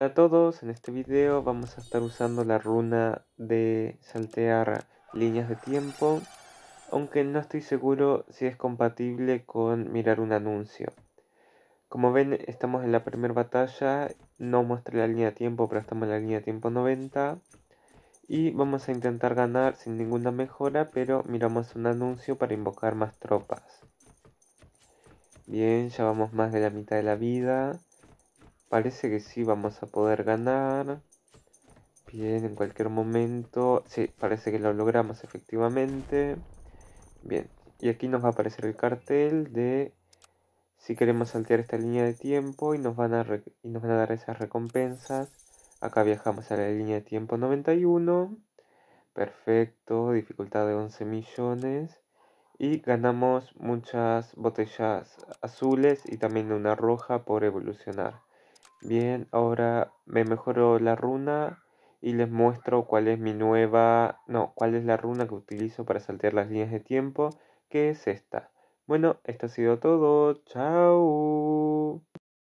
Hola a todos, en este video vamos a estar usando la runa de saltear líneas de tiempo, aunque no estoy seguro si es compatible con mirar un anuncio. Como ven, estamos en la primera batalla, no muestra la línea de tiempo, pero estamos en la línea de tiempo 90. Y vamos a intentar ganar sin ninguna mejora, pero miramos un anuncio para invocar más tropas. Bien, ya vamos más de la mitad de la vida. Parece que sí vamos a poder ganar. Bien, en cualquier momento. Sí, parece que lo logramos efectivamente. Bien, y aquí nos va a aparecer el cartel de si queremos saltear esta línea de tiempo y nos van a, nos van a dar esas recompensas. Acá viajamos a la línea de tiempo 91. Perfecto, dificultad de 11 millones. Y ganamos muchas botellas azules y también una roja por evolucionar. Bien, ahora me mejoro la runa y les muestro cuál es mi nueva, no, cuál es la runa que utilizo para saltear las líneas de tiempo, que es esta. Bueno, esto ha sido todo. Chao.